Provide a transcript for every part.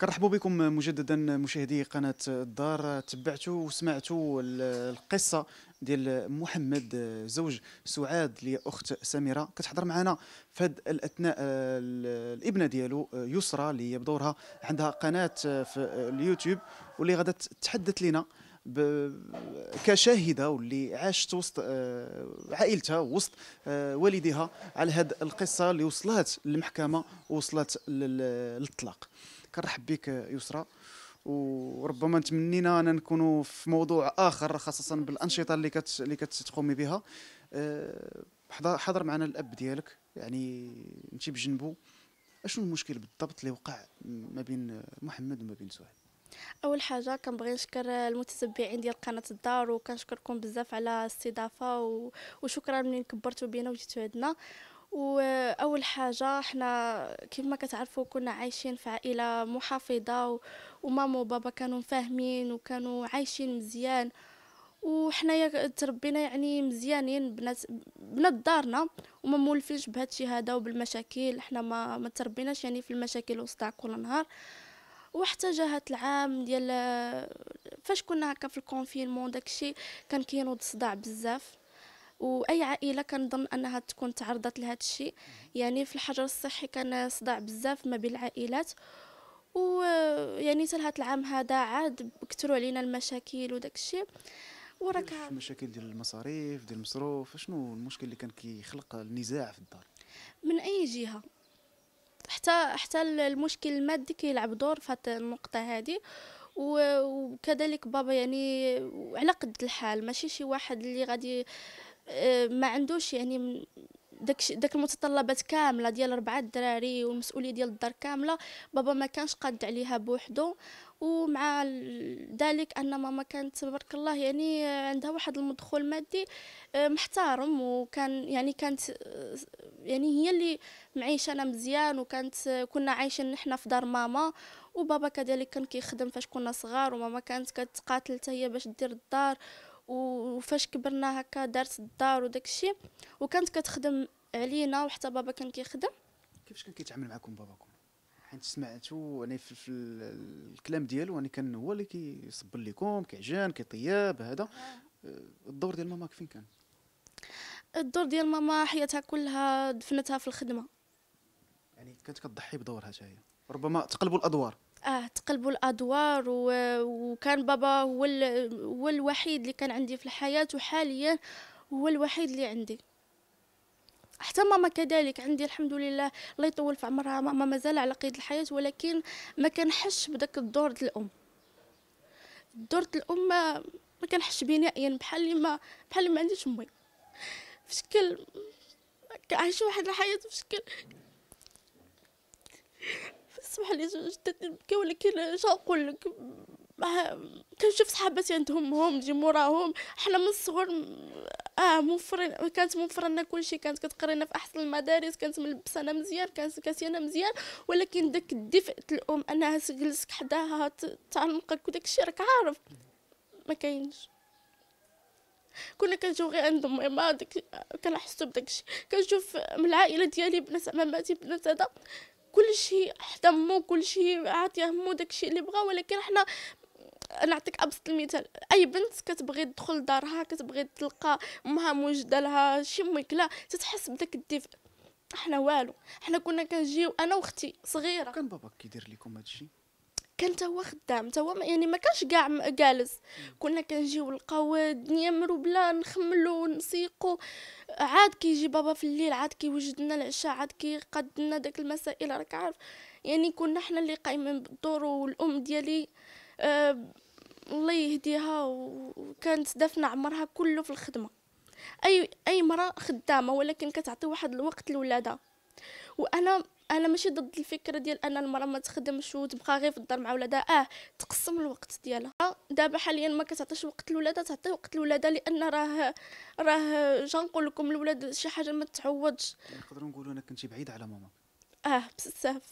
كنرحبوا بكم مجددا مشاهدي قناه الدار تبعتوا وسمعتوا القصه ديال محمد زوج سعاد اللي اخت سميره كتحضر معنا في هذا الاثناء الابنه ديالو يسرى اللي هي بدورها عندها قناه في اليوتيوب واللي غادا تتحدث لنا كشاهده واللي عاشت وسط آه، عائلتها وسط آه، والديها على هذه القصه اللي وصلت للمحكمه ووصلت للطلاق كنرحب بك يسرى وربما تمنينا ان نكونوا في موضوع اخر خاصه بالانشطه اللي كت اللي كتقومي بها آه، حضر معنا الاب ديالك يعني انت بجنبه اشنو المشكل بالضبط اللي وقع ما بين محمد وما بين سهيل اول حاجه كنبغي نشكر المتتبعين ديال قناه الدار وكنشكركم بزاف على الاستضافه و... وشكرا من كبرتوا بينا وجيتوا عندنا واول حاجه حنا ما كتعرفوا كنا عايشين في عائله محافظه و... وماما وبابا كانوا فاهمين وكانوا عايشين مزيان وحنايا تربينا يعني مزيانين بنات بنات دارنا وما مولفينش بهذا الشيء هذا وبالمشاكل حنا ما ما تربيناش يعني في المشاكل وصداع كل نهار وحتى هاد العام ديال فاش كنا هكا في الكونفينمون داكشي كان كينوض صداع بزاف واي عائله كنظن انها تكون تعرضت لهذا الشيء يعني في الحجر الصحي كان صداع بزاف ما بين العائلات ويعني حتى هذا العام هذا عاد كثروا علينا المشاكل وداك الشيء وراك المشاكل ديال المصاريف ديال المصروف شنو المشكل اللي كان كيخلق النزاع في الدار من اي جهه حتى حتى المشكل المادي كيلعب دور في النقطه هذه وكذلك بابا يعني على قد الحال ماشي شي واحد اللي غادي آه، ما عندوش يعني داك داك المتطلبات كامله ديال اربعه الدراري والمسؤوليه ديال الدار كامله بابا ما كانش قاد عليها بوحدو ومع ذلك ان ماما كانت تبارك الله يعني عندها واحد المدخول مادي آه، محترم وكان يعني كانت آه، يعني هي اللي معيشانا مزيان وكانت آه، كنا عايشين نحنا في دار ماما وبابا كذلك كان كيخدم فاش كنا صغار وماما كانت كتقاتل حتى هي باش دير الدار وفاش كبرنا هكا دارت الدار وداك الشيء وكانت كتخدم علينا وحتى بابا كان كيخدم كيفاش كان كيتعامل معكم باباكم حيت سمعتو يعني في, في الكلام ديالو يعني كان هو اللي كيصبر لكم كيعجن كيطيب هذا آه. الدور ديال ماما فين كان الدور ديال ماما حياتها كلها دفنتها في الخدمه يعني كانت كتضحي بدورها حتى هي ربما تقلبوا الادوار اه تقلبوا الادوار و... وكان بابا هو ال... هو الوحيد اللي كان عندي في الحياه وحاليا هو الوحيد اللي عندي حتى ماما كذلك عندي الحمد لله الله يطول في عمرها ماما مازال على قيد الحياه ولكن ما كنحش بداك الدور ديال الام دور الام ما, كنحش به نهائيا بحال ما بحال ما عنديش امي في شكل كنعيش واحد الحياه في شكل سمح لي جدتي نبكي ولكن اش نقول لك كنشوف صحاباتي عندهم هم نجي موراهم حنا من الصغر اه موفرين كانت موفر لنا كلشي كانت كتقرينا في احسن المدارس كانت ملبسانا مزيان كانت كاسيانا مزيان ولكن داك الدفء الام انها تجلسك حداها تعلقك وداك الشيء راك عارف ما كاينش كنا كنجيو غير عند ما داك كنحسو بداك الشيء كنشوف من العائله ديالي بنات عماماتي بنات هذا كلشي حدا مو كلشي عاطيه مو داكشي اللي بغا ولكن حنا نعطيك ابسط المثال اي بنت كتبغي تدخل دارها كتبغي تلقى امها موجده لها شي ماكله تتحس بداك الدفء احنا والو حنا كنا كنجيو انا واختي صغيره كان باباك كيدير لكم هادشي كان تا هو خدام تا هو يعني ما كانش كاع جالس كنا كنجيو نلقاو الدنيا مروبله نخملو نسيقو عاد كيجي بابا في الليل عاد كيوجد لنا العشاء عاد كيقاد لنا داك المسائل راك عارف يعني كنا حنا اللي قايمين بالدور والام ديالي الله يهديها وكانت دافنة عمرها كله في الخدمة أي أي مرأة خدامة ولكن كتعطي واحد الوقت لولادها وأنا أنا ماشي ضد الفكرة ديال أن المرأة ما تخدمش وتبقى غير في الدار مع ولادها آه تقسم الوقت ديالها دابا حاليا ما كتعطيش وقت لولادها تعطي وقت لولادها لأن راه راه جنقول لكم الولاد شي حاجة ما تعوضش نقدر نقولوا أنا كنتي بعيدة على ماما آه بزاف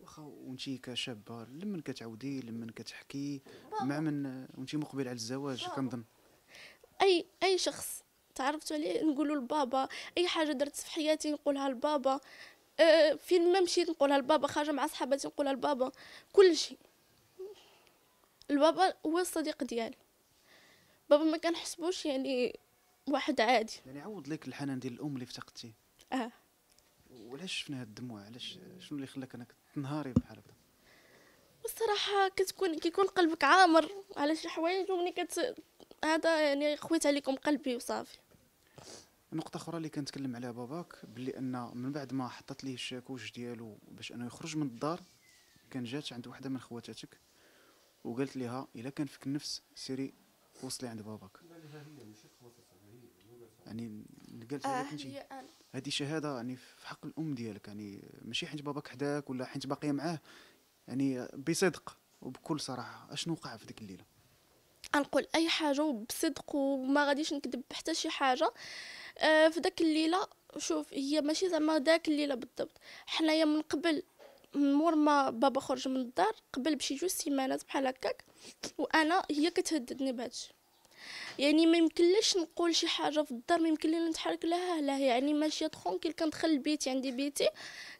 واخا وانت كشابه لمن كتعاودي لمن كتحكي مع من وانت مقبل على الزواج كنظن اي اي شخص تعرفت عليه نقولوا لبابا اي حاجه درت في حياتي نقولها لبابا أه فين ما مشيت نقولها لبابا خارجه مع صحاباتي نقولها لبابا كل شيء البابا هو الصديق ديالي بابا ما كنحسبوش يعني واحد عادي يعني عوض لك الحنان ديال الام اللي افتقدتي اه وعلاش شفنا هاد الدموع علاش شنو اللي خلاك انك تنهاري بحال هكا الصراحة كتكون كيكون قلبك عامر على شي حوايج وملي كت هذا يعني خويت عليكم قلبي وصافي نقطة أخرى اللي كنتكلم عليها باباك بلي أن من بعد ما حطت ليه الشاكوش ديالو باش أنه يخرج من الدار كان جات عند وحدة من خواتاتك وقالت لها إلا كان فيك النفس سيري وصلي عند باباك يعني قالت آه هي هذه آه. شهاده يعني في حق الام ديالك يعني ماشي حيت باباك حداك ولا حيت باقيه معاه يعني بصدق وبكل صراحه اشنو وقع في ديك الليله غنقول اي حاجه وبصدق وما غاديش نكذب حتى شي حاجه آه في داك الليله شوف هي ماشي زعما داك الليله بالضبط حنايا من قبل مور ما بابا خرج من الدار قبل بشي جوج سيمانات بحال هكاك وانا هي كتهددني بهادشي يعني ما يمكنلاش نقول شي حاجه في الدار ما يمكن لينا نتحرك لها لا يعني ماشيه ترونكيل كندخل لبيتي عندي بيتي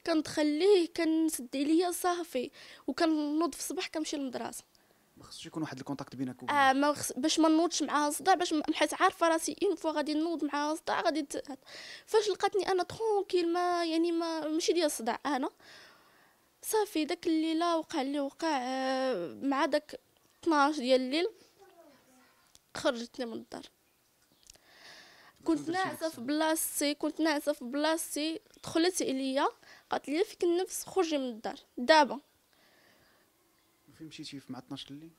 كندخليه كنسد عليا صافي وكنوض في الصباح كنمشي للمدرسه ما خصش يكون واحد الكونتاكت بينك اه ما خص باش ما نوضش معاها صداع باش حيت عارفه راسي اون فوا غادي نوض معاها صداع غادي فاش لقاتني انا ترونكيل ما يعني ما ماشي ديال الصداع انا صافي داك الليله وقع اللي وقع آه، مع داك 12 ديال الليل خرجتني من الدار كنت ناعسه في بلاصتي كنت ناعسه في بلاصتي دخلت عليا قالت لي فيك النفس خرجي من الدار دابا فين مشيتي مع 12 الليل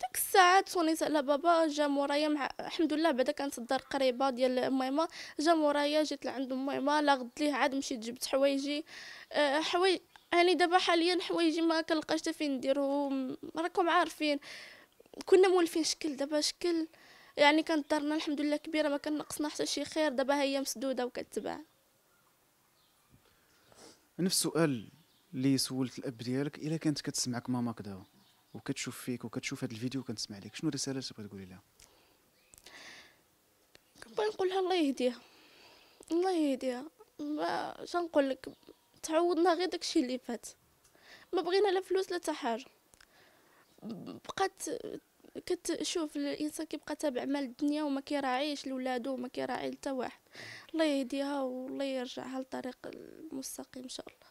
ديك الساعات صونيت على بابا جا مورايا مع الحمد لله بعدا كانت الدار قريبه ديال ميما جا مورايا جيت لعند ميما لا غد ليه عاد مشيت جبت حوايجي أه حوايج يعني دابا حاليا حوايجي ما كنلقاش حتى فين نديرهم راكم عارفين كنا مولفين شكل دابا شكل يعني كانت دارنا الحمد لله كبيره ما كان نقصنا حتى شي خير دابا هي مسدوده وكتباع نفس السؤال اللي سولت الاب ديالك الا كانت كتسمعك ماما كذا وكتشوف فيك وكتشوف هذا الفيديو وكتسمع لك شنو الرساله اللي تبغي تقولي لها كنبغي نقولها الله يهديها الله يهديها ما شنقول لك تعوضنا غير داكشي اللي فات ما بغينا لا فلوس لا حتى حاجه بقات كتشوف الانسان كيبقى تابع مال الدنيا وما كيراعيش لولادو وما كيراعي حتى واحد الله يهديها والله يرجعها لطريق المستقيم ان شاء الله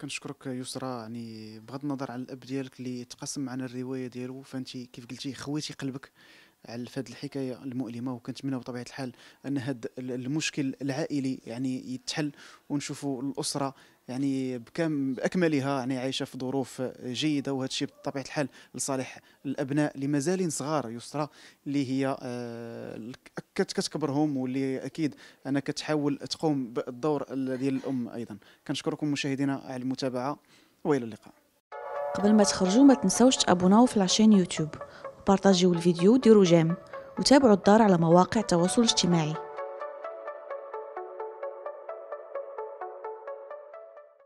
كنشكرك يسرى يعني بغض النظر على الاب ديالك اللي تقاسم معنا الروايه ديالو فانت كيف قلتي خويتي قلبك على هذه الحكايه المؤلمه وكنتمنى بطبيعه الحال ان هذا المشكل العائلي يعني يتحل ونشوفوا الاسره يعني بكم باكملها يعني عايشه في ظروف جيده وهذا الشيء بطبيعه الحال لصالح الابناء اللي مازالين صغار يسرى اللي هي آه، كتكبرهم واللي اكيد انا كتحاول تقوم بالدور ديال الام ايضا كنشكركم مشاهدينا على المتابعه والى اللقاء قبل ما تخرجوا ما تنسوش تابوناو في لاشين يوتيوب بارطاجيو الفيديو وديروا جيم وتابعوا الدار على مواقع التواصل الاجتماعي